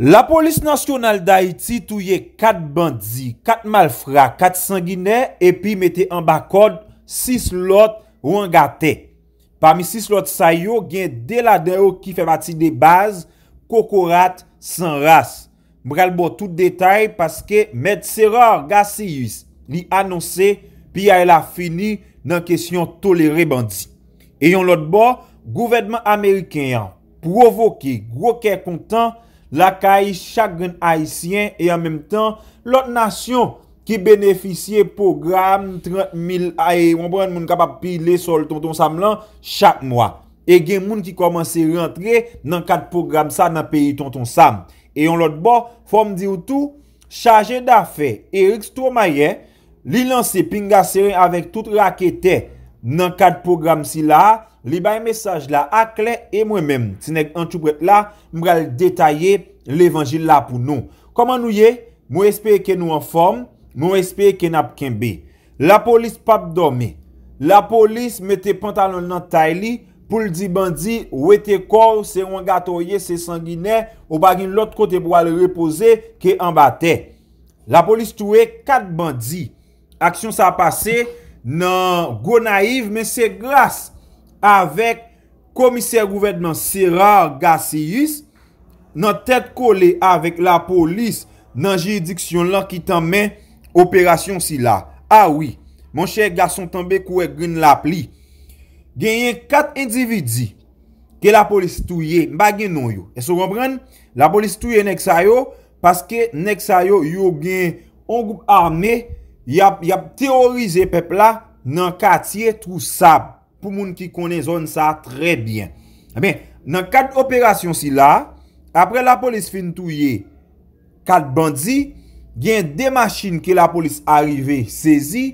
La polis nasyonal da iti touye kat bandi, kat malfra, kat sangine, epi mette an bakod 6 lot wangate. Parmi 6 lot sayo, gen deladeyo ki fe mati de baz, kokorat san ras. Mbrel bo tout detay paske medse rar gasi yis li anonse pi a ela fini nan kesyon tolere bandi. Eyon lot bo, gouvedman Ameriken yon provoke gwo ke kontan lakay chak gen ayisyen, e an menm tan, lot nasyon ki beneficye program 30.000 aye, wambren moun kapap pi le sol tonton Sam lan, chak mwa. E gen moun ki komanse rentre nan kat program sa nan peyi tonton Sam. E yon lot bo, fom diw tou, chaje da fe, Eryx Tromaien, li lanse pinga seren avèk tout rakete nan kat program si la a, Li baye mesaj la akle e mwen menm. Sinek an chupwek la, mwen gale detaye l'evangil la pou nou. Koman nou ye? Mwen espere ke nou an form, mwen espere ke nap kenbe. La polis pap dome. La polis mette pantalon nan tae li, pou l'di bandi, wete kor, se wangato ye, se sangine, ou bagin lot kote pou wale repose, ke an bate. La polis touwe kat bandi. Aksyon sa pase nan go naiv, men se glas. avèk komiser gouverdman Serar Gassius nan tèt kole avèk la polis nan jidiksyon lan ki tanmen operasyon si la. Awi, ah mon chè gason tanbe kou e gwen la pli. Genyen kat individi ke la polis touye, mba genon yo. Eso rembren, la polis touye nek sa yo paske nek sa yo yo gen yon goup arme yap teorize pepla nan katye trou sab. pou moun ki kone zon sa trebyen. Abyen, nan kat operasyon si la, apre la polis fin touye kat bandi, gen de machin ke la polis arive sezi,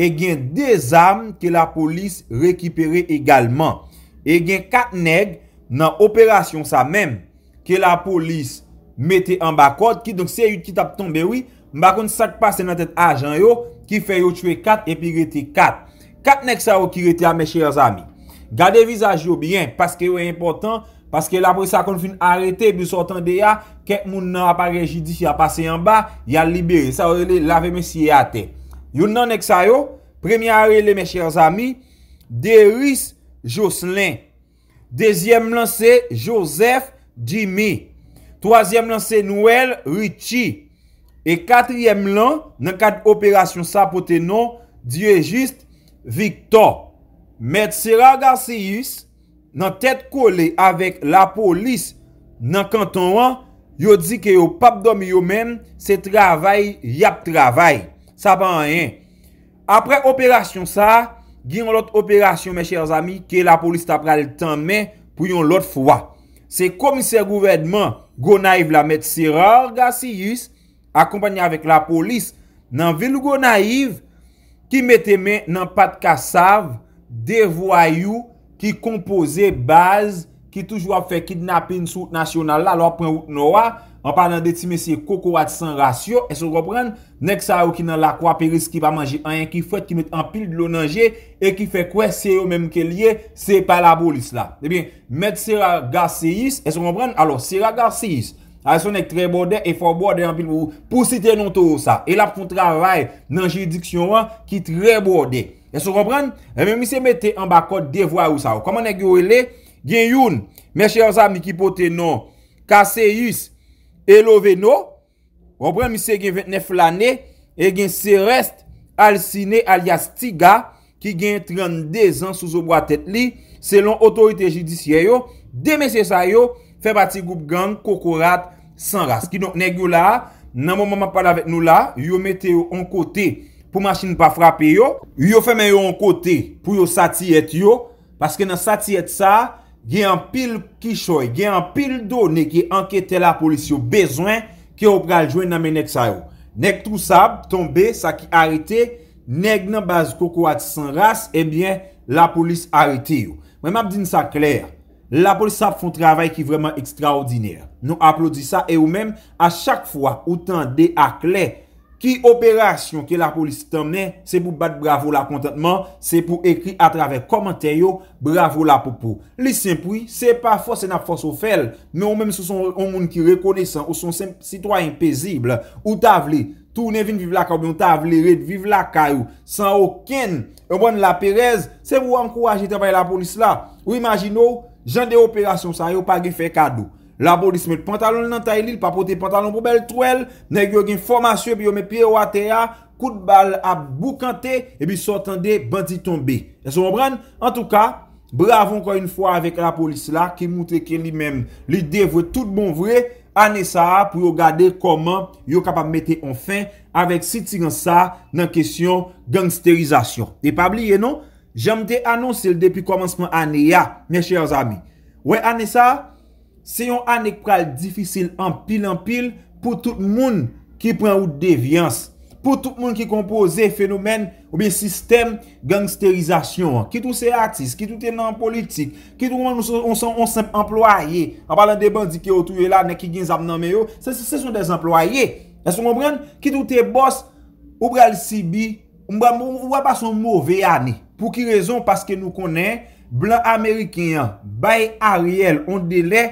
e gen de zam ke la polis rekipere egalman. E gen kat neg nan operasyon sa men, ke la polis mette an bakot, ki donk se yon ki tap tombe oui, mbakon sak pase nan tet ajan yo, ki fe yo tue kat epi gete kat. Kat nek sa yo ki rete a me chere zami. Gade vizaj yo byen, paske yo e important, paske la pou sa kon fin arete, bi sotan de ya, ket moun nan apare jidish ya pase yon ba, ya libere. Sa yo le lave me siye ate. Yon nan nek sa yo, premye arele me chere zami, Deris Josselin. Dezyem lan se Joseph Dimi. Trozyem lan se Noel Ritchie. E katryem lan, nan kat operasyon sapote non, Diyo e jist, Victor, medsera Garcius nan tèt kole avèk la polis nan kanton an, yo di ke yo papdom yo men se travay yap travay. Sa ban an yen. Apre operasyon sa, gyan lout operasyon me chèl zami, ke la polis ta pralè tanmen pou yon lout fwa. Se komiser gouvedman gonaiv la medsera Garcius, akompany avèk la polis nan vil gonaiv, Ki mette men nan pat kasav de voyou ki kompoze baz ki toujwa fe kidnapin souk nasyonal la lor pren wout noua. An padan de ti mesye kokorat san rasyon. E se repren, nek sa ou ki nan lakwa peris ki pa manje anyen ki fwet ki mette anpil dlo nanje. E ki fe kwe seyo menm ke liye se palabolis la. Debyen, mette sera gar seyis. E se repren, alo sera gar seyis. A yon ek tre borde, e fò borde an pil mou Pou si te non tou ou sa E la pou kontravay nan jidiksyon an Ki tre borde E sou repren, e men mi se mette an bakot devwa ou sa Koman ek yo e le Gen yon, meshe oza mi ki pote non Kaseyus Eloveno Repren mi se gen 29 lane E gen Sereste Alsine alias Tiga Ki gen 32 an Sou zo bwa tet li Selon otorite jidisyen yo Deme se sa yo Fè bati goup gang kokorat san rast. Ki donk neg yo la, nan mou mou mou pa la vet nou la, yo meteyo on kote pou masjin pa frape yo, yo fè men yo on kote pou yo sati et yo, paske nan sati et sa, gen an pil kishoy, gen an pil do ne ki anketel la polisyon, bezwen ki yo praljwen nan menek sa yo. Nek trou sab, tombe, sa ki arite, neg nan bazi kokorat san rast, ebyen la polis arite yo. Mwen mab din sa kler, La polis sa pou foun travay ki vreman ekstraordiner. Nou aplodi sa e ou men, a chak fwa ou tan de akle, ki operasyon ki la polis tan men, se pou bat bravo la kontatman, se pou ekri a travay komentaryo, bravo la popo. Li sempoui, se pa fwos se nap fwos ou fel, nou men sou son on moun ki rekone san, ou son sitwa impezible, ou ta vle, tou ne vin vive la ka ou, ou ta vle red vive la ka ou, san oken, ou ban la perez, se pou ankourajit apay la polis la, ou imagino ou, Jan de operasyon sa, yo pa ge fe kado. Labo di smet pantalon nan ta ilil, pa pote pantalon pou bel truel, neg yo gen formasyon, bi yo me pye wate ya, kout bal a boukante, e bi sotande banti tombe. En tout ka, bravo ankon yon fwa avek la polis la, ki moutre ke li men, li devre tout bon vre, ane sa a pou yo gade koman yo kapab mette an fin, avek siti gan sa nan kesyon gangsterizasyon. E pa bliye non? Jèm te anonsil depi komansman ane ya, mè chèyo zami. Wè ane sa, se yon ane kral difisil anpil anpil pou tout moun ki pren ou devyans. Pou tout moun ki kompose fenomen ou biye sistem gangsterizasyon. Ki tou se atis, ki tou te nan politik, ki tou moun nou son onsem employe. A balan de bandi ki yo tou yo la, ne ki gen zab nan me yo, se son de zemploye. Mè sou moun moun moun, ki tou te bos, ou bral si bi, ou moun moun moun moun, ou moun moun moun, ou moun moun moun moun, Pou ki rezon, paske nou konen, blan Amerikyan baye a riel on dele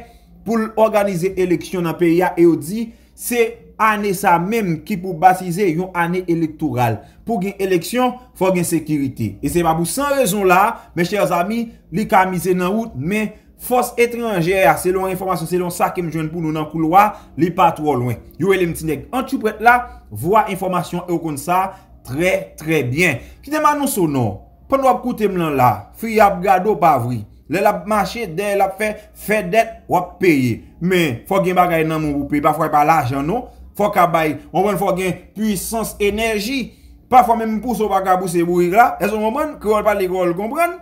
pou l'organize eleksyon nan perya e o di, se ane sa menm ki pou basize yon ane elektoral. Pou gen eleksyon, fò gen sekirite. E se mabou, san rezon la, me chèz ami, li ka mise nan wout, men fòs etrenger, selon informasyon, selon sa kem jwen pou nou nan kou lwa, li pat wò lwen. Yo e lem tinek, an chou pret la, vwa informasyon e o kon sa, tre, tre bien. Ki dema nou sonon, Pan wap koute mlan la, fwi ap gado pa vwi. Le lap mache, dey lap fe, fe det wap peye. Men, fok gen bagay nan moun pou peye. Pafwa e pa lachan nou. Fok a bay, anwen fok gen puissance enerji. Pafwa men mpouso baka pou se bou yik la. Eso moun moun, kreol pa li kreol komprenn.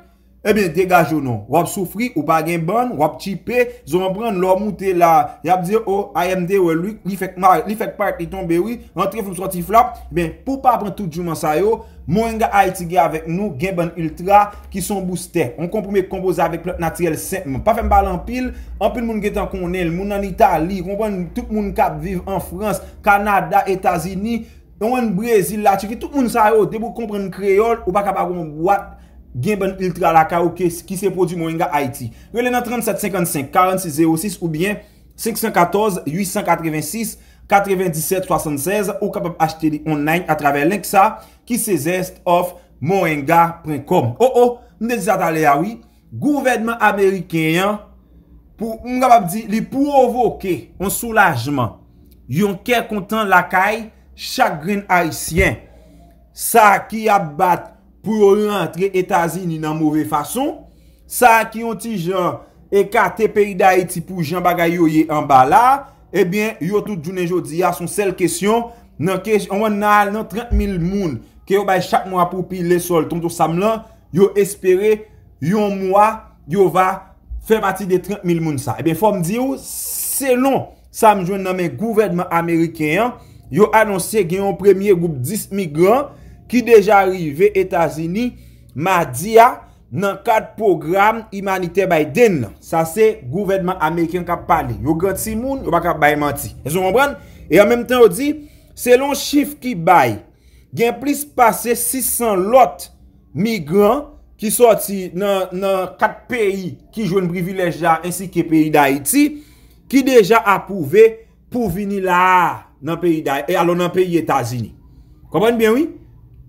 Ebyen, eh degajo nou. Wap soufri, ou pa gen ban, wap chipe, zon moun bran lò moutè la. Yab diyo, o, oh, IMD wè, li fèk part, li fèk part, li ton bè wè, rentre fòm sotiflop. Ebyen, eh pou pa bran tout jouman sayo, moun yon a iti gen avèk nou, gen ban ultra, ki son boostè. On komprime komboz avèk natyrel sentman. Pa fèm balan pil, anpil moun gen tan konel, moun an Itali, komprime tout moun kap viv an Frans, Kanada, Etazini, yon wèn Brezil la, chikè tout moun sayo, debou komprime kreyol, ou baka baron wak. Gen ban ultra laka ou ki se produ Moringa Haiti Rene nan 37.55, 46.06 ou bien 514.886.97.76 Ou kapap achete li online a traver Lenxa Ki se zeste of Moringa.com Oh oh, mne dizi atale yawi Gouvernment Ameriken Mn kapap di li provoke On soulagement Yon ke kontan lakay Chagrin Haitien Sa ki ap bat pou yo rentre etazi ni nan mouve fason, sa ki yon ti jan, e ka te peyi da iti pou jan bagay yo ye an bala, e eh ben, yo tout jounen jodi, ya son sel kesyon, nan kesyon, anwen nan al nan 30 mil moun, ke yo bay chak mwa pou pi le sol, ton tou sam lan, yo espere, yon mwa, yo va, fe bati de 30 mil moun sa, e eh ben, fò m di ou, se lon, sa m joun nan men gouverdman Amerikeyan, yo anonsye gen yon premye goup 10 migran, ki deja rive Etasini ma diya nan kat program imanite bay den nan. Sa se, gouvedman Ameriken kap pali. Yo ganti moun, yo baka bay manti. E zo moun bran? E an menm tan yo di, se lon chif ki bay, gen plis pase 600 lot migrant ki soti nan kat peyi ki jwen privileja ensi ki peyi da iti, ki deja apouve pou vini la nan peyi da iti. E alon nan peyi Etasini. Konpon bien wii?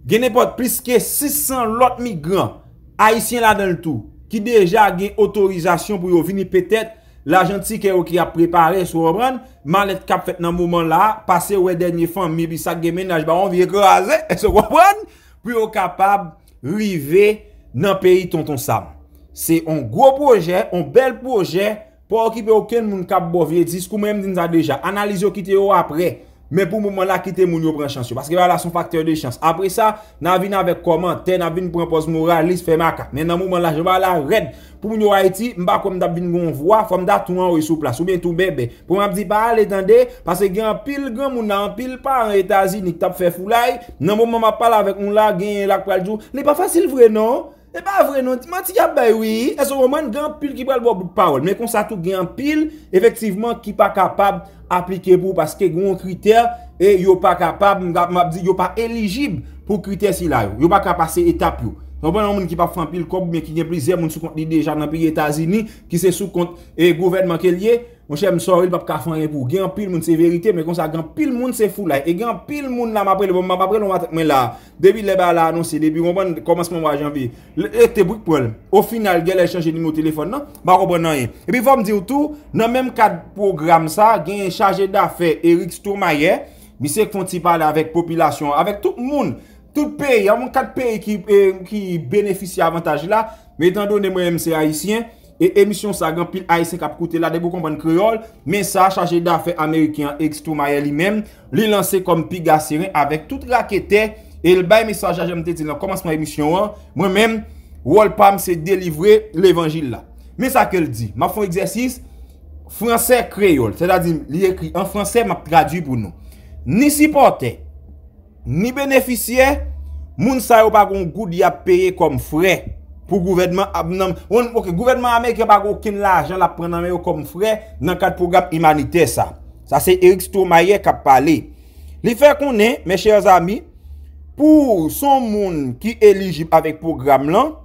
gen ne pot pliske 600 lot migran, haisyen la den l'tou, ki deja gen otorizasyon pou yo vini petet, la janti ki yo ki ap prepare sou wabran, man let kap fet nan mouman la, pase ou e denye fan, mi bi sak gen menaj ba on vie kwa aze, e sou wabran, pou yo kapab rive nan peyi ton ton sab. Se on gwo proje, on bel proje, pou okipe oken moun kap bovye, dis kou mèm din za deja, analize yo ki te yo apre, Men pou moun man la kite moun yo pran chans yo Paske va la son faktor de chans Apre sa, nan vin avèk koman Te nan vin pran pos moralis fe maka Men nan moun man la je va la red Pou moun yo Haiti, mba kom da vin goun vwa Fwa mda tou an re sou plas, ou bien tou mbebe Pou mwen ap di pa al etande Pase gen an pil, gen moun nan pil Pa an etazi, nik tap fe fulay Nan moun man ma pal avèk moun la gen lakwaljou Nè pa fasil vre non? E ba vre non, ma ti yap bay wii, e so waman gen pil ki bal bo pou pa wol, men kon sa tou gen pil, efektiveman ki pa kapab aplike pou, paske gen yon kriter, e yo pa kapab, yo pa eligib pou kriter si la yo, yo pa kapase etap yo. Waman yon bon moun ki pa fan pil kom, men ki gen plize, moun sou konti di deja nan pi Etasini, ki se sou konti e govenman ke liye. Mwen chèm soril pap kafan yè pou. Gè yon pil moun se verite, mwen konsa gè yon pil moun se foulay. E gè yon pil moun la mabre, lè bon mababre lè mwen la. Debi lè ba la annonsi, debi ron ban, koman se moun wajanvi. E te bouk pou el. O final, gè lè chanje nime ou telefon nan, ba ron ban nan yè. E pi vòm diw tou, nan menm kat program sa, gè yon chanje da fe Eriks Tourmaye. Bi se kfon ti pale avèk popilasyon, avèk tout moun. Tout pey, yon moun kat pey ki eh, benefisi avantage la. Metan donè mwen mse haisy E emisyon sa gan pil aise kap koute la de bo kompan kreol Mensaj aje da fe Amerikyan ekstou maye li men Li lanse kom piga seren avek tout rakete E l baye mensaj aje mte ti nan komansman emisyon an Mwen men wol pa mse delivre l evanjil la Mesak el di, ma fon eksersis Fransè kreol, se da di li ekri An fransè ma pradwi pou nou Ni sipote, ni beneficie Moun sa yo pa kon gout li ap peye kom frey pou gouvedman abnam, ou nou pou ki gouvedman Amerike bag ou kin la ajan la pren an me yo kom fre, nan kat program imanite sa. Sa se Eriks Touma ye kap pale. Li fe konen, me chers ami, pou son moun ki elijib avek program lan,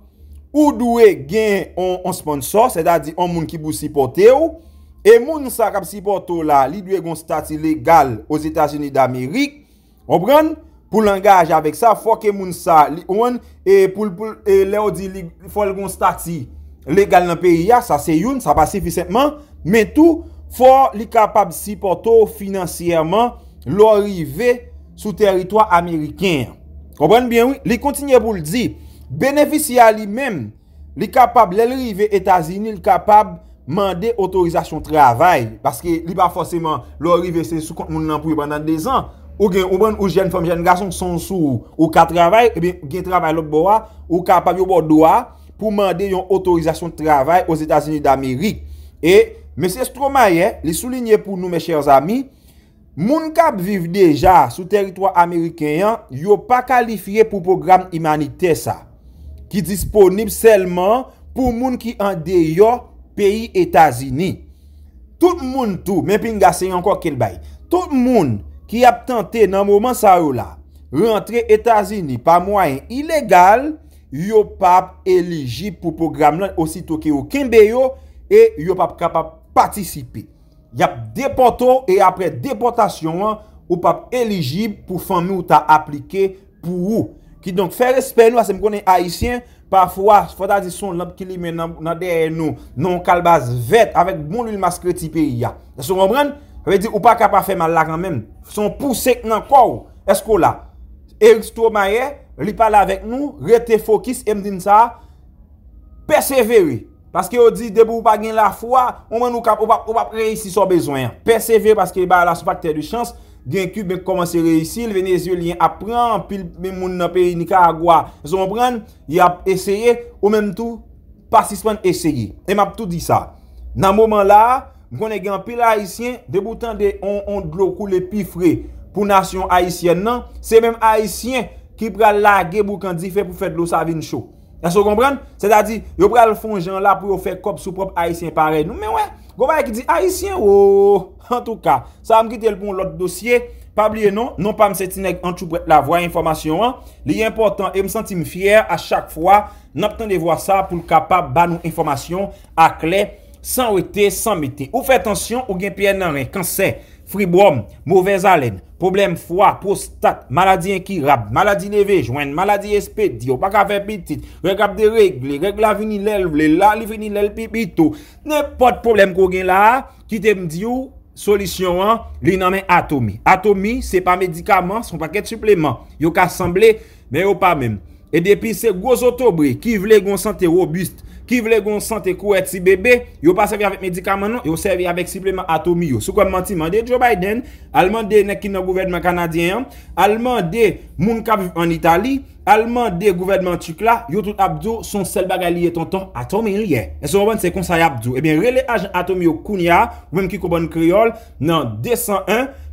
ou dwe gen an sponsor, se da di an moun ki pou sipote ou, e moun sa kap sipote ou la, li dwe gonstat ilegal os Etats-Unis d'Amerik, obran? pou langaje avèk sa, fò ke moun sa, li ouan, e pou lè e ou di li fòl goun stati, lè gal nan peyi ya, sa se youn, sa pa sifisèpman, men tou, fò li kapab sipoto finansyèman lò rive sou teritwa Amerikèn. Komprenn byen wè, li kontinye pou l'di, beneficia li mèm, li kapab lè lrive Etasini, li kapab mande otorizasyon travay, paske li pa fòsèman lò rive se sou kont moun nan pou yon bandan de zan, Ou gen ou mwen ou jen fèm jen gason Sonsou ou ka travay E ben gen travay lòk bo a Ou ka pav yo bò do a Pou mande yon otorizasyon travay Os Etasini d'Amerik E, M. Stromayen Li soulinye pou nou me chèr zami Moun kap viv deja Sou teritwa Ameriken Yo pa kalifiye pou program imanite sa Ki disponib selman Pou moun ki ande yo Peyi Etasini Tout moun tou Mè pinga se yon kò kel bay Tout moun ki ap tante nan mouman sa ou la, rentre Etasini pa mwayen ilegal, yo pap elijib pou program lan, osito ke yo kimbe yo, e yo pap kapap patisipe. Yap depoto, e apre deportasyon, yo pap elijib pou fami ou ta aplike pou ou. Ki donk fe respen nou asem konen Haitien, pa fwa fwa ta zison lop ki li men nan DNA nou, nan kalbaz vet, avek bon lul mas kreti pe ya. Se rembren? Ve di ou pa kap a fe mal lakan men. Son pousek nan kou. Esko la. Eriks Toumae. Li pala vek nou. Rete fokis. Em din sa. Perseveri. Paske ou di debou pa gen la fwa. Ou men ou kap. Ou pap reisi son bezwen. Perseveri. Paske li ba ala sou pakte di chans. Gen kub men komanse reisi. Li venezyo li ap pran. Pi men moun nan peri ni ka agwa. Zon bran. Li ap eseyi. Ou menm tou. Pasispan eseyi. E map tou di sa. Nan mouman la. La. m konen gen pil haisyen, deboutan de on on glou kou le pi fré, pou nasyon haisyen nan, se menm haisyen, ki pral lage bou kan di fe pou fet lou sa vin chou, la sou kombran, se da di, yo pral fon jan la pou yo fe kop sou prop haisyen pare, nou men wè, kon vay e ki di haisyen, ou, oh, an tou ka, sa m gite l pou l ot dosye, pa blye non, non pa m setinek an tou bret la vwa informasyon an, liye important, e m sentim fyer, a chak fwa, n ap ten de vwa sa, pou l kapab ba nou informasyon, a klep, San wetè, san metè Ou fè tansyon, ou gen piè nan ren Kansè, fribrom, mouvèz alèn Problem fwa, prostat, maladi enki rap Maladi neve, jwen, maladi espè Diyo pa ka fè piti Regap de regle, regla vini lèl vle La li vini lèl pi pito Nè pot problem kou gen la Kite mdi ou, solisyon an Li nan men atomi Atomi, se pa medikaman, son pa ket supleman Yo ka semblé, men yo pa men E depi se gozotobri Ki vle gon sante robuste ki vle gon sante kou et si bebe, yo pa servi avik medikaman nou, yo servi avik simpleman atomi yo. Sou kwa manti mande, Joe Biden, alman de nek ki nan gouvernement kanadyen, alman de moun kabv en Itali, alman de gouvernement tukla, yo tout abdou, son sel baga liye ton ton, atomi liye. E so wabon se konsay abdou, e eh ben rele ajen atomi yo kounya, wem ki koubon kriol, nan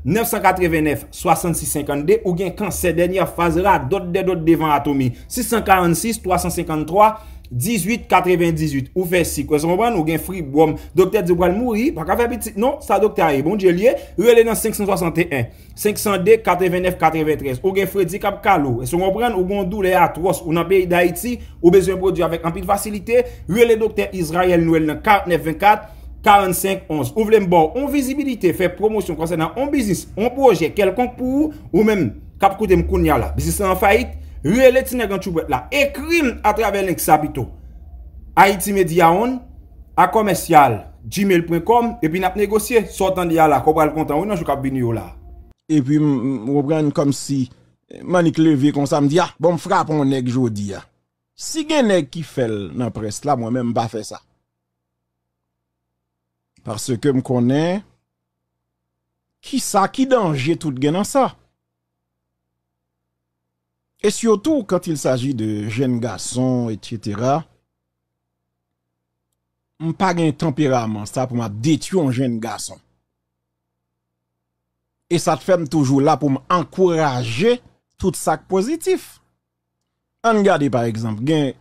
201-989-6652, ou gen kan se denye faze la, dot de dot devan atomi, 646-353-6252, 18 98, ou fèsi, kwen se romban, ou gen fri, bwam, doktèd zibwal mouri, bak avè biti, non, sa doktè aye, bon djè liè, ou elè nan 561, 502, 89, 93, ou gen fri, dik ap kalou, se romban, ou gondou le at, wos, ou nan beyi da iti, ou bezè un prodjè avèk anpil fasilite, ou elè doktè Izraël nou elè nan 49, 24, 45, 11, ou vle mbò, on vizibilite, fè promosyon konsè nan on bizis, on projè, kelkonk pou ou men, kap koutè mkoun yala, bizis nan fayit, Rye leti neg an choubet la, e krim a travelen ki sa bito. A iti media an, a komensyal, gmail.com, epi nap negosye, sotan diya la, kobral kontan ou nan choukap bini yo la. Epi mwobran kom si, mani kleve kon sa mdi ya, ah, bom frap an neg jodi ya. Ah. Si gen neg ki fel nan pres la, mwen men mba fe sa. Parse ke m konen, ki sa, ki danje tout gen an sa? Et surtout quand il s'agit de jeunes garçons, etc. n'ai pas un tempérament, ça pour m'a détruire un jeune garçon. Et ça te fait toujours là pour m'encourager tout ça positif. en regarde par exemple, gen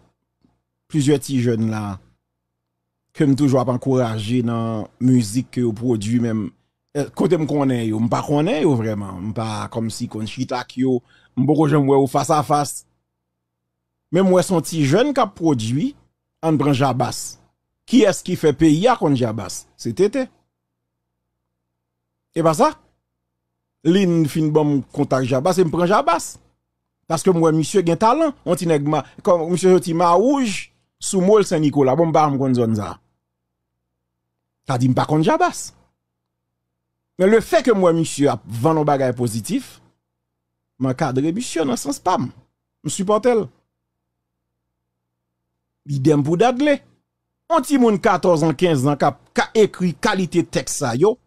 plusieurs petits jeunes là que me toujours encourager dans musique que produit même euh, côté me connais yo, me pas connais pas vraiment, pas comme si je chita Mboko j'aime ou face à face. Même ouais son petit jeune qui a produit, en à Jabas. Qui est-ce qui fait payer à contre Jabas? C'est Et pas ça? Lin fin bon contact Jabas et me prend Jabas. Parce que moi, monsieur, gen talent. On ti nègma comme monsieur, ti ma rouge, sous mol Saint-Nicolas. Bon, bah, m'gon zone ça. T'as dit pas contre Jabas. Mais le fait que moi, monsieur, a vendre un bagage positif, cadre monsieur dans sens pam me elle. idem pour Dadley on ti moun 14 ans 15 ans ka, ka écrit qualité texte sa yo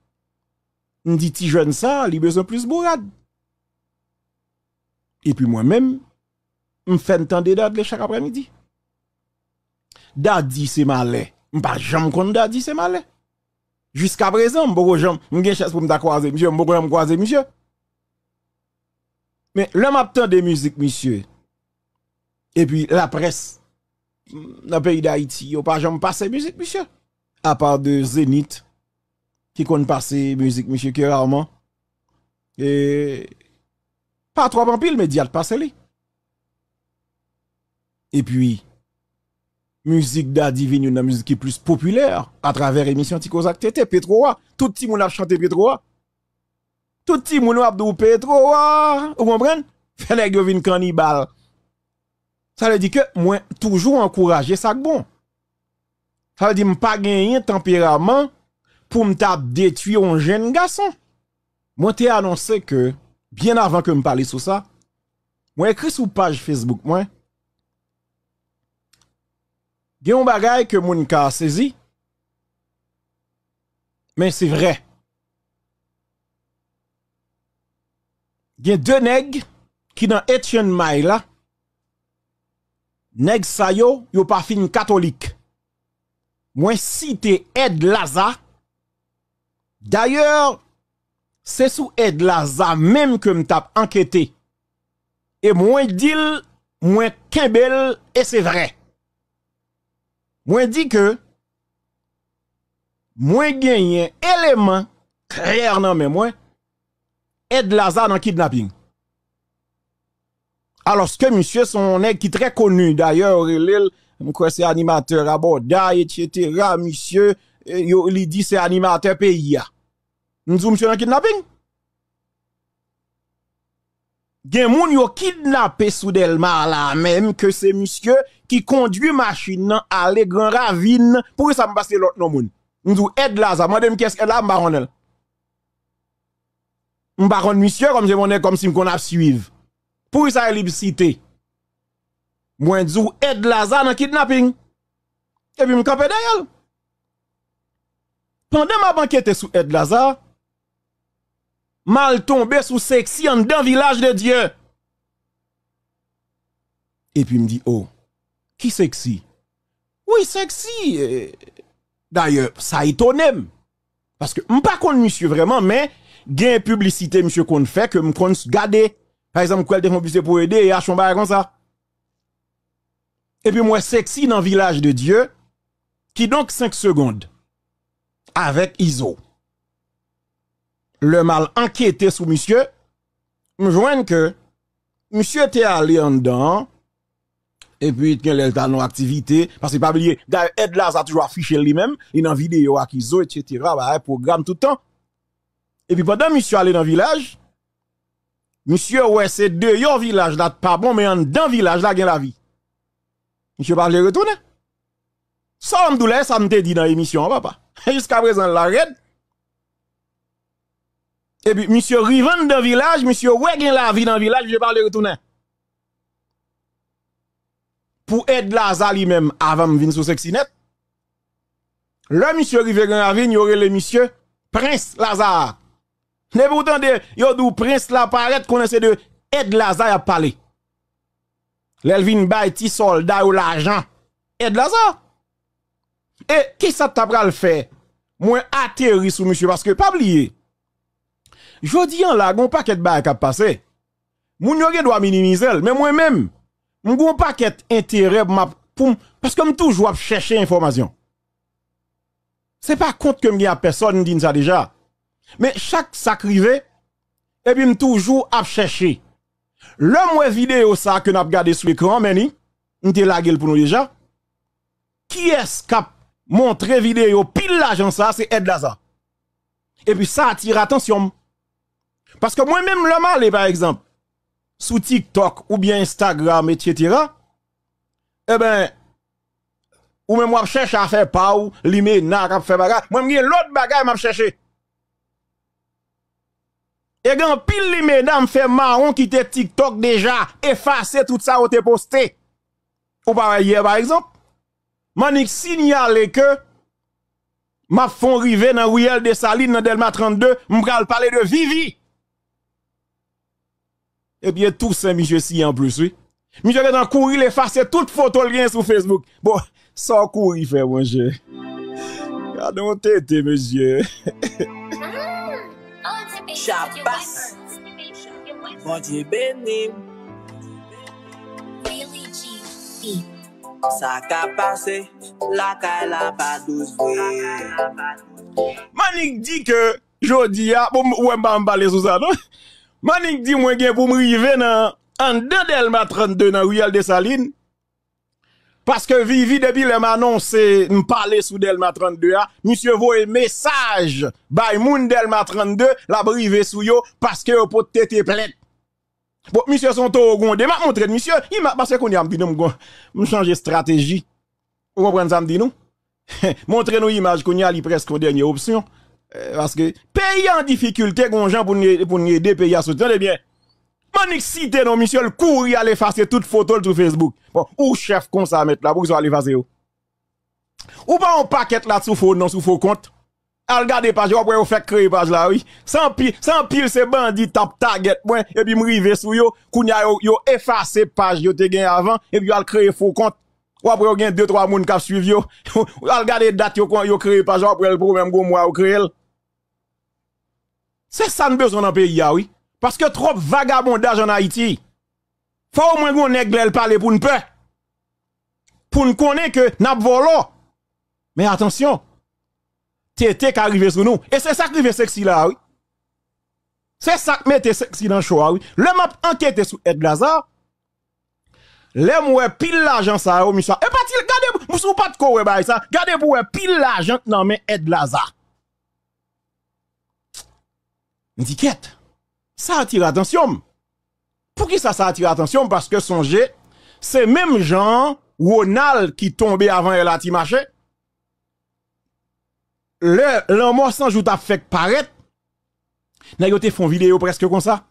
on dit ti jeune ça li besoin plus bourrade et puis moi-même me fait entendre Dadley chaque après-midi Daddy c'est malais m'pas jam kon Daddy c'est malé. jusqu'à présent m'bogo jam m'gen chasse pour me croiser monsieur m'bogo me croiser monsieur mais l'homme attend de musique, monsieur. Et puis la presse, dans le pays d'Haïti, au pas jamais passé musique, monsieur. À part de Zénith, qui compte passer musique, monsieur, qui rarement. Et pas trop en pile, mais de passer Et puis, musique d'Adivine, la musique qui est plus populaire à travers l'émission Ticozac Tete, Petroa. Tout le monde a chanté Petroa. Tout le monde ap dou Petro, vous ah, comprenez? Fait yo vin cannibal. Ça veut dire que suis toujours encourager ça bon. Ça veut dire pas gagné tempérament pour me détruire un jeune garçon. Moi t'ai annoncé que bien avant que me parle de ça, moi écrit sur page Facebook moi. a un bagage que moun ka saisi. Mais c'est vrai. y a deux nègres qui dans Etienne Maïla, nègres nèg sa yo yo pas fin catholique moi cité Ed Laza d'ailleurs c'est sous Ed Laza même que me tape enquêté et moi dit moi kembel et c'est vrai moi dit que moi gagne élément clair dans mais moi Ed Lazare dans kidnapping. Alors ce que monsieur son est qui est très connu d'ailleurs, il c'est animateur à etc. Monsieur, il dit c'est animateur pays. Nous sommes monsieur dans kidnapping. Gen moun yo kidnappé sous Delmar là même que c'est monsieur qui conduit machine à aller Grand Ravine pour ça me passer l'autre Nous moun. Nous Ed Lazare, madame qu'est-ce qu'elle a baronel on pas connu monsieur comme je connais comme si on a suivre. Pour ça lib cité. Moi dis aide Lazare dans kidnapping. Et puis me camper derrière. Pendant ma banquette sous aide Lazare, mal tombé sous sexy en dans village de Dieu. Et puis me dit oh, qui sexy Oui, sexy. Euh, d'ailleurs, ça étonne parce que pas connu monsieur vraiment mais gain publicité monsieur qu'on fait que me qu'on par exemple qu'elle défend publicité pour aider et achon comme ça et puis moi sexy dans village de Dieu qui donc 5 secondes avec ISO le mal enquêté sous monsieur me joigne que monsieur était allé en dedans et puis il y dans l'activité parce que pas oublier Ed là toujours affiché lui-même il en vidéo avec ISO etc. bah programme tout le temps et puis pendant monsieur allait dans le village, monsieur ouais c'est deux, yon village là pas bon mais en dans village là gagne la vie. Monsieur pas de retourner. Ça me ça me dit dans l'émission papa. Jusqu'à présent la red. Et puis monsieur Rivan dans village, monsieur ouais gagne la vie dans le village, je parle retourner. Pour aider Lazare lui-même avant de venir sur net, Le monsieur la vie, il y aurait le monsieur Prince Lazare. Ne vous entendez, yo dou prince la paraît qu'on essaie de Ed Lazare a parler. L'Elvin baye ti soldat ou l'argent. Ed Lazare. Et qui ça t'a le faire Moi atterri sous monsieur parce que pas oublier. Jodi en la gon paquet bay a passé. Moun yo doit minimiser mais moi même mon gon paquet intérêt parce que je toujours chercher information. C'est pas compte que me a personne dit ça déjà. Mais chaque sacrivé, et eh puis toujours à chercher. L'homme vidéo ça que n'a regardé sur l'écran, mais on la gueule pour nous déjà. Qui est-ce qui a montré vidéo pile l'agent ça, c'est Ed Laza. Et puis ça attire attention. Parce que moi-même, le mal par exemple, sous TikTok ou bien Instagram, etc., eh ben, ou même moi cherche à faire pas ou, limé, à faire m'y Moi, l'autre bagage, m'a cherché. Et quand pile, les mesdames fait marron qui te TikTok déjà, effacer tout ça ou te posté. Ou par hier par exemple, manik signale que ma fond rive dans Riel de Saline dans Delma 32, m'pral parler de Vivi. Eh bien tout ça, mi je si en plus, oui. Mi je courir effacer kouri toutes rien tout lien Facebook. Bon, sans courir faire mon je. Gadon monsieur. tete, Chabas, kondye benim, Sa kapase, lakay la pa douzwe. Manik di ke jodi ya pou mwen ba mbale sou sa do. Non? Manik di mwen gen pou mwen rive nan anden del ma 32 nan riyal de salin. Parce que Vivi, depuis le Manon, c'est, parler sous Delma 32, a, ah. monsieur un message, by moun Delma 32, la brive sous yo, parce que pour tête plainte. Bon, monsieur son au gonde, m'a montré monsieur, il m'a, parce qu'on y a un changer stratégie. Vous comprenez ça, me nous? Montrez-nous l'image qu'on y a, presque dernière option. Euh, parce que, pays en difficulté, gonjan pour nous aider, pays à soutenir, eh bien, on excité non monsieur le courrier à l'effacer toute photo sur Facebook. Bon, ou chef comme ça mettre là pour qu'ils aller effacer. Oh. Ou pas un paquet là sous faux non sous faux compte. Al gade page, après vous fait créer page là, oui. Sans pile, sans pile, c'est bandit tap target, moi, et puis m'rive sous yo, kounya yo, yo effacer page yo te gagné avant, et puis al créer faux compte. Ou après deux gen 2-3 moun kap suivi yo. al gade date yo, yo créer page, après le problème go moi créé créer. C'est ça nous besoin dans pays, ah, oui. Parce que trop vagabondage en Haïti. Faut au moins qu'on le parler pour ne peur. Pour nous connaître que n'a volo. Mais attention. T'es qui arrive sur nous. Et c'est ça qui vient sexy là, oui. C'est ça qui mette sexy dans le choix, oui. Le map enquête sur Ed Lazar. Le moué pile l'argent ça, oui, oh, monsieur. Et eh, pas il gardez, vous pas de quoi, parlez eh, bah, ça. Gardez pour pile l'argent, non, mais Ed Lazare. Indiquette ça attire attention. Pour qui ça, attire attention? Parce que songez, c'est même Jean Ronald qui tombait avant El Atimaché. Le, l'homme sans joue t'a fait paraître. N'a font vidéo presque comme ça.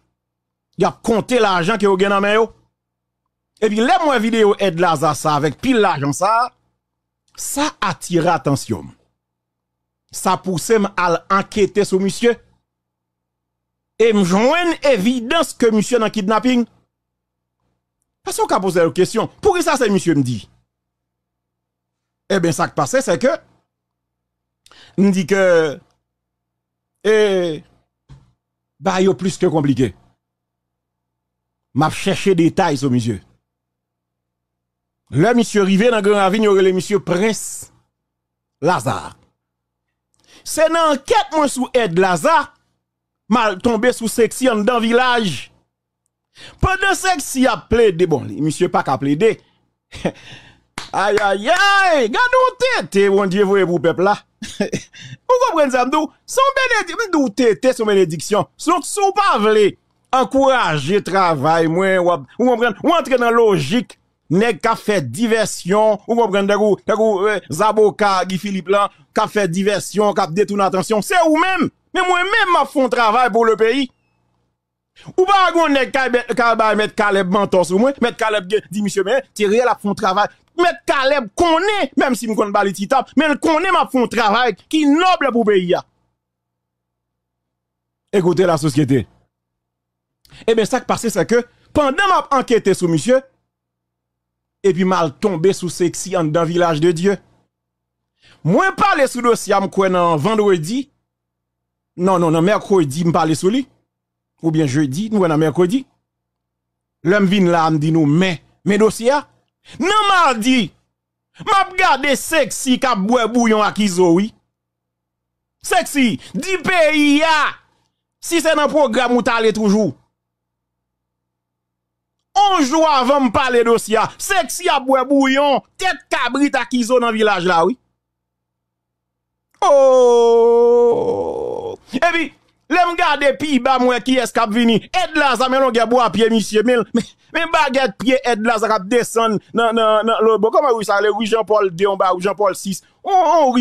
Y a compté l'argent que vous en Et puis, les moins vidéo de la ça avec pile l'argent ça. Ça attire attention. Ça pousse à enquêter sur monsieur et me une évidence que monsieur dans kidnapping. Parce qu'on a posé la question. Pourquoi ça, c'est monsieur me dit? Eh bien, ça qui passait, c'est que, me dit que, eh, bah, a plus que compliqué. M'a cherché des détails sur monsieur. Le monsieur arrivé dans Grand Ravine, il le monsieur Prince Lazare. C'est dans enquête, moi, sous aide Lazare, mal tombé sous sexy en dans village. Pendant sexy a plaidé, bon, monsieur pas qu'a plaider. aïe aïe aïe, gardons tête, eh, bon Dieu, voyez pour peuple là. Vous comprenez ça, nous, Son bénédiction, tête, son bénédiction. Son sou pas vle, encourager travail, moi, ou comprenez, ou entre dans logique nèg ka fait diversion ou comprenez, euh, Zaboka Guy Philippe là ka fait diversion ka détourner attention c'est ou même mais moi-même, m'a fais un travail pour le pays. Ou pas qu'on est capable mettre Caleb mentor sur moi, mettre Caleb dit monsieur mais Thierry a fait un travail. met Caleb connaît même si me connaît pas les titap, mais le connaît m'a fait travail qui noble pour le pays. Écoutez la société. Eh bien ça qui passe c'est que pendant m'a enquête sur monsieur et puis mal tombé sous sexy en dans village de Dieu. Moi parler sous dossier me vendredi non, non, non, mercredi, je parle sur lui. Ou bien jeudi, nous, venons mercredi. L'homme vient là, me dit nous, mais, mes dossiers. Ah? Non, mardi, m'a gardé sexy kap boue bouillon à Kizo, oui. Sexy, dit pays, ah! Si c'est dans le programme où t'allais toujours. on joue avant de parler dossier, sexy à boue bouillon, tête cabrit à Kizo dans le village là, oui. Oh! Et eh puis, le garde pays bas moi qui est vini. Edla là ça melon gars bois pied monsieur mais mais baguette pied Edla là descend. nan nan non non non le bon comment oui ça le Jean-Paul II on ou Jean-Paul VI? on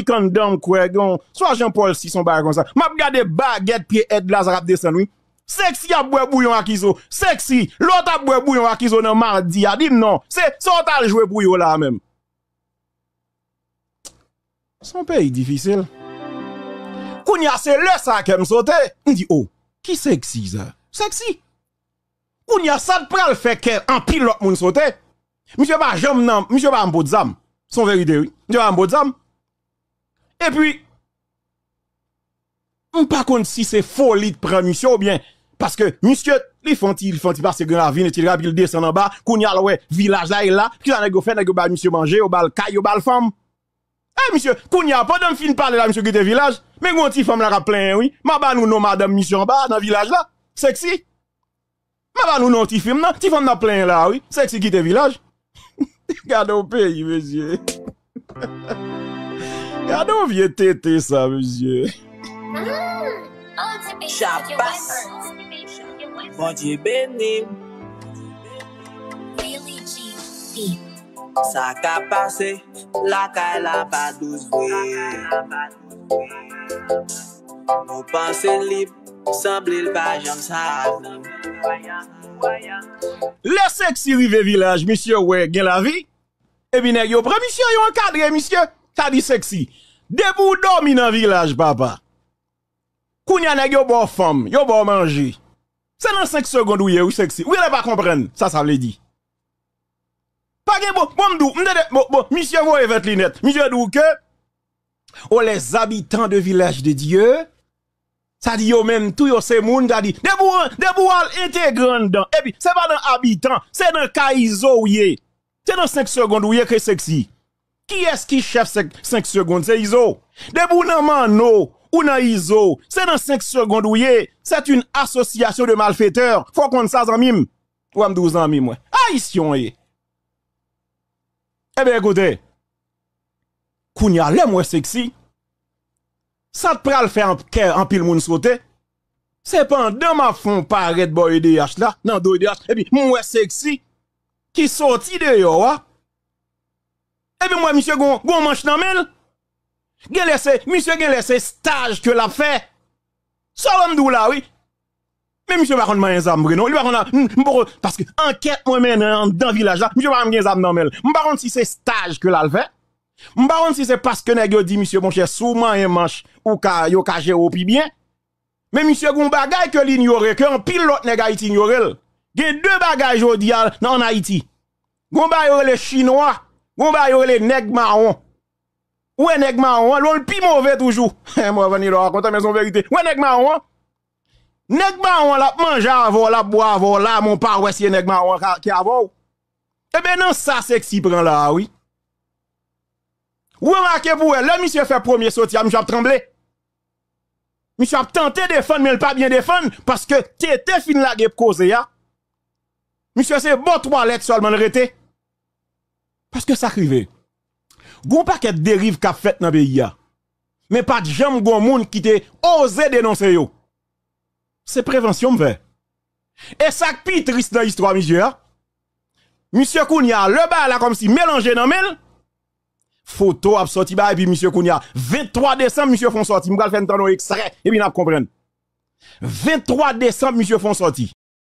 on dame quoi soit Jean-Paul 6 on ba comme ça. M'a garder baguette pied Edla là descend oui. Sexy a boire bouillon à Kizo. Sexy, l'autre a boire bouillon à Kizo mardi. A dit non. C'est, ça, on t'a joué bouillon là même. Son pays difficile. Kounya c'est le ça qui me sauter. On dit oh, qui sexy ça Sexy. Kounya ça pral fait que en pilote moun monde sauter. Monsieur pas jambe nan, monsieur pas mbo zam. Son vérité oui. Monsieur pas mbo zam. Et puis on pas si c'est folie de prendre monsieur ou bien parce que monsieur les fanti, les fanti parce que la ville, il rapide descend en bas, kounya le village là et là, qui la faire fait a monsieur manger, ou bal caillou, bal ou femme. Hey, eh, msye, koun ya pa, dèm fin pale la, msye, ki te vilaj. Mè gwen ti fèm la ka plèn, oui. Mè ba nou nou madèm misyon ba nan vilaj la. Seksi. Mè ba nou nou ti fèm la. Ti fèm la plèn la, oui. Seksi ki te vilaj. Gade ou peyi, msye. Gade ou vie tete sa, msye. Chabas. Bon diye benim. Really cheap theme. Sa ka pase, la ka e la pa douz wey. Mou panse lip, san blil pa jan sa ou. Le seksi vive vilaj, misyo wey, gen la vi? Ebi neg yo pre, misyo yo an kadre, misyo? Ta di seksi. Debou domi nan vilaj, baba. Kou nyan neg yo bo fom, yo bo manji. Senan sek sekond ou ye ou seksi. Ou ye le pa kompren, sa sa vle di. bon, bon, monsieur, vous avez lunette. Monsieur, dou que, oh, les habitants de village de Dieu, ça dit yo même tout yo monde moun ça dit debout deboual intégrant dedans et puis c'est pas dans habitant c'est dans kaizo yé c'est dans 5 secondes où que sexy qui est-ce qui chef 5 secondes c'est Iso debout nan mano ou nan Iso c'est dans 5 secondes ouyé. c'est une association de malfaiteurs faut qu'on ça en mime ou am 12 ans moi haïtien est. Eh bien, écoutez, Kounia, le moins sexy, ça te pral faire en, en pile moun sauter. pendant ma fond paraître boy EDH là, non do EDH, et eh puis moi sexy, qui sorti de yo, Et hein. puis eh moi, monsieur, gon, gon manche nan mel. Gen laissé, monsieur, gen laissé stage que l'a fait. Ça, va me oui. Mais monsieur par contre, moi, un non. Lui, va contre, hmm, parce que, enquête, moi-même, dans le village là, monsieur Baron contre, un non, mais, si c'est stage que l'al fait, M'ba si c'est parce que nèg dit, monsieur, mon cher, souvent, un manche, ou ka, yo ka au pi bien. Mais monsieur, gon bagay que l'ignore, que un pilote nèg a ignorer. Gen deux bagages aujourd'hui, en Haïti. Gon bagay les chinois, gon bagay les nèg marron. Ou un nèg marron, l'on le pi mauvais toujours. Moi, venir le raconter, mais son vérité. Ou un nèg Nèg on l'a mangé avant, la boire avant, la mon pa ouais, si nèg on qui avant. Eh ben non, ça sexy prend là, oui. Ou remarquez pour elle, le monsieur fait premier sorti, monsieur a tremblé. Monsieur a tenté de défendre, mais il pas bien défendre, parce que tete fin la gueule cause, ya. Monsieur, c'est bon toilette seulement rete. Parce que ça arrive. Gon paquet de dérive qu'a fait dans le pays, Mais pas de gens qui te osé dénoncer yo c'est prévention me Et ça qui triste dans l'histoire, monsieur. Hein? Monsieur Kounia, le bas là comme si mélangé dans mel. Photo a sorti bah, et puis monsieur Kounia, 23 décembre monsieur font sorti, m'gal faire un extrait et puis n'a comprendre. 23 décembre monsieur font sorti.